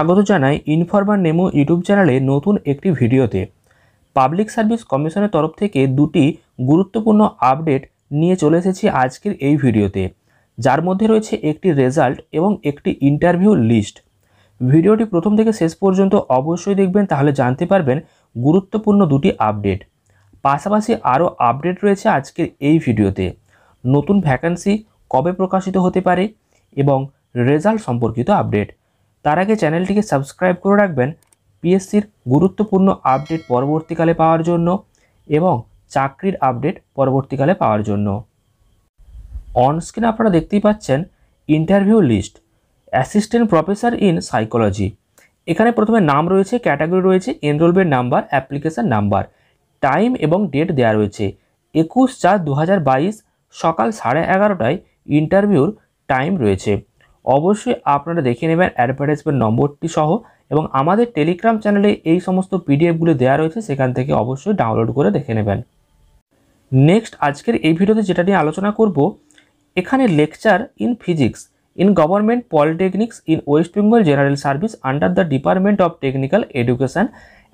স্বাগত জানাই informer নেমো YouTube চ্যানেলে নতুন একটি ভিডিওতে পাবলিক সার্ভিস কমিশনের তরফ থেকে দুটি গুরুত্বপূর্ণ আপডেট নিয়ে চলে এসেছি আজকের এই ভিডিওতে যার মধ্যে রয়েছে একটি রেজাল্ট এবং একটি ইন্টারভিউ লিস্ট ভিডিওটি প্রথম থেকে শেষ পর্যন্ত অবশ্যই দেখবেন তাহলে জানতে পারবেন গুরুত্বপূর্ণ দুটি আপডেট পাশাপাশি আরও আপডেট রয়েছে আজকের এই ভিডিওতে নতুন ভ্যাকান্সি কবে প্রকাশিত হতে পারে এবং রেজাল্ট সম্পর্কিত আপডেট তার আগে চ্যানেলটিকে সাবস্ক্রাইব করে রাখবেন পিএসসির গুরুত্বপূর্ণ আপডেট পরবর্তীকালে পাওয়ার জন্য এবং চাকরির আপডেট পরবর্তীকালে পাওয়ার জন্য অনস্ক্রিন আপনারা দেখতেই পাচ্ছেন interview list assistant professor in psychology এখানে প্রথমে নাম রয়েছে ক্যাটাগরি রয়েছে enrolment number application number time এবং ডেট দেওয়া রয়েছে একুশ চার দু সকাল সাড়ে এগারোটায় ইন্টারভিউর টাইম রয়েছে অবশ্যই আপনারা দেখে নেবেন অ্যাডভার্টাইজমেন্ট নম্বরটি সহ এবং আমাদের টেলিগ্রাম চ্যানেলে এই সমস্ত পিডিএফগুলো দেওয়া রয়েছে সেখান থেকে অবশ্যই ডাউনলোড করে দেখে নেবেন নেক্সট আজকের এই ভিডিওতে যেটা নিয়ে আলোচনা করব এখানে lecture in physics in government polytechnics in West Bengal general service under the department of technical education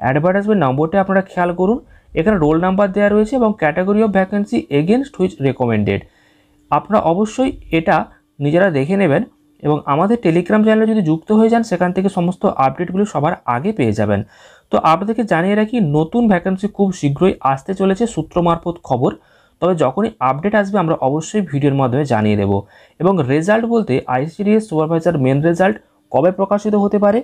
advertisement নম্বরটি আপনারা খেয়াল করুন এখানে রোল নাম্বার দেওয়া রয়েছে এবং category of vacancy against which recommended আপনারা অবশ্যই এটা নিজেরা দেখে নেবেন এবং আমাদের টেলিগ্রাম চ্যানেলে যদি যুক্ত হয়ে যান সেখান থেকে সমস্ত আপডেটগুলি সবার আগে পেয়ে যাবেন তো আপনাদেরকে জানিয়ে রাখি নতুন ভ্যাকেন্সি খুব শীঘ্রই আসতে চলেছে সূত্র মারফত খবর তবে যখনই আপডেট আসবে আমরা অবশ্যই ভিডিওর মাধ্যমে জানিয়ে দেব এবং রেজাল্ট বলতে আইসিডিএস সুপারভাইজার মেন রেজাল্ট কবে প্রকাশিত হতে পারে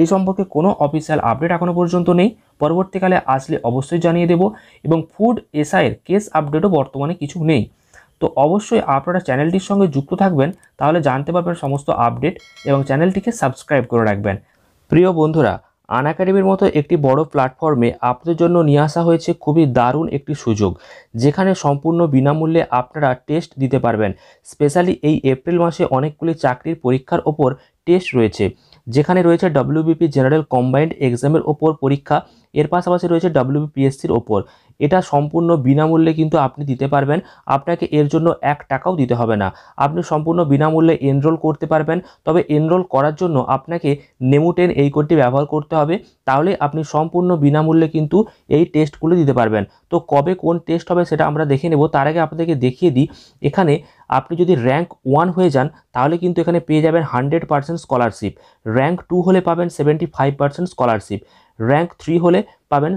এই সম্পর্কে কোনো অফিসিয়াল আপডেট এখনও পর্যন্ত নেই পরবর্তীকালে আসলে অবশ্যই জানিয়ে দেব এবং ফুড এসআইয়ের কেস আপডেটও বর্তমানে কিছু নেই তো অবশ্যই আপনারা চ্যানেলটির সঙ্গে যুক্ত থাকবেন তাহলে জানতে পারবেন সমস্ত আপডেট এবং চ্যানেলটিকে সাবস্ক্রাইব করে রাখবেন প্রিয় বন্ধুরা আন একাডেমির মতো একটি বড় প্ল্যাটফর্মে আপনাদের জন্য নিয়ে আসা হয়েছে খুবই দারুণ একটি সুযোগ যেখানে সম্পূর্ণ বিনামূল্যে আপনারা টেস্ট দিতে পারবেন স্পেশালি এই এপ্রিল মাসে অনেকগুলি চাকরির পরীক্ষার ওপর টেস্ট রয়েছে যেখানে রয়েছে ডব্লিউবিপি জেনারেল কম্বাইন্ড এক্সামের ওপর পরীক্ষা এর পাশাপাশি রয়েছে ডব্লিউবিপিএসসির ওপর এটা সম্পূর্ণ বিনামূল্যে কিন্তু আপনি দিতে পারবেন আপনাকে এর জন্য এক টাকাও দিতে হবে না আপনি সম্পূর্ণ বিনামূল্যে এনরোল করতে পারবেন তবে এনরোল করার জন্য আপনাকে নেমুটেন এই কোডটি ব্যবহার করতে হবে তাহলে আপনি সম্পূর্ণ বিনামূল্যে কিন্তু এই টেস্টগুলো দিতে পারবেন তো কবে কোন টেস্ট হবে সেটা আমরা দেখে নেব তার আগে আপনাদেরকে দেখিয়ে দিই এখানে আপনি যদি র্যাঙ্ক ওয়ান হয়ে যান তাহলে কিন্তু এখানে পেয়ে যাবেন hundred percent scholarship rank two হলে পাবেন seventy five percent scholarship rank three হলে পাবেন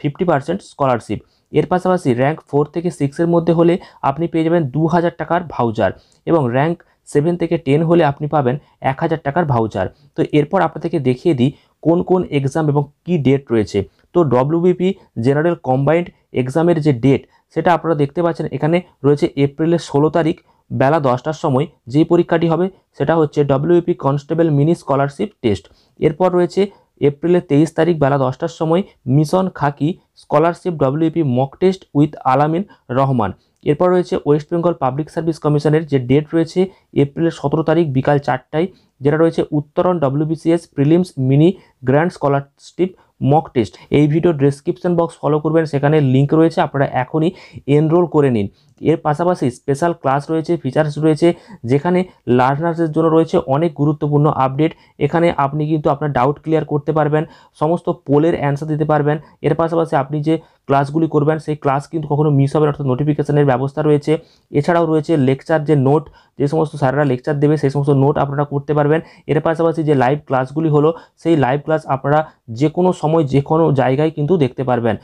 ফিফটি পার্সেন্ট স্কলারশিপ এর পাশাপাশি র্যাঙ্ক ফোর থেকে সিক্সের মধ্যে হলে আপনি পেয়ে যাবেন দু হাজার টাকার ভাউচার এবং র্যাঙ্ক সেভেন থেকে টেন হলে আপনি পাবেন এক হাজার টাকার ভাউচার তো এরপর আপনাদেরকে দেখিয়ে দিই কোন কোন এক্সাম এবং কি ডেট রয়েছে তো ডব্লিউবিপি জেনারেল কম্বাইন্ড এক্সামের যে ডেট সেটা আপনারা দেখতে পাচ্ছেন এখানে রয়েছে এপ্রিলের ষোলো তারিখ বেলা দশটার সময় যে পরীক্ষাটি হবে সেটা হচ্ছে WP constable mini scholarship test এরপর রয়েছে এপ্রিলের তেইশ তারিখ বেলা দশটার সময় mission khaki scholarship WP mock test with Alamin Rahman এরপর রয়েছে ওয়েস্ট বেঙ্গল পাবলিক সার্ভিস কমিশনের যে ডেট রয়েছে এপ্রিলের সতেরো তারিখ বিকাল চারটায় যেটা রয়েছে Uttaran WBCS prelims mini grand scholarship mock test এই ভিডিও ডিসক্রিপশন বক্স ফলো করবেন সেখানে লিঙ্ক রয়েছে আপনারা এখনই এনরোল করে নিন এর পাশাপাশি স্পেশাল ক্লাস রয়েছে ফিচার্স রয়েছে যেখানে লার্নার্সের জন্য রয়েছে অনেক গুরুত্বপূর্ণ আপডেট এখানে আপনি কিন্তু আপনার ডাউট ক্লিয়ার করতে পারবেন সমস্ত পোলের অ্যান্সার দিতে পারবেন এর পাশাপাশি আপনি যে ক্লাসগুলি করবেন সেই ক্লাস কিন্তু কখনো মিস হবে অর্থাৎ নোটিফিকেশানের ব্যবস্থা রয়েছে এছাড়াও রয়েছে লেকচার যে নোট যে সমস্ত স্যাররা লেকচার দেবে সেই সমস্ত নোট আপনারা করতে পারবেন এর পাশাপাশি যে লাইভ ক্লাসগুলি হলো সেই লাইভ ক্লাস আপনারা যে কোনো সময় যে কোনো জায়গায় কিন্তু দেখতে পারবেন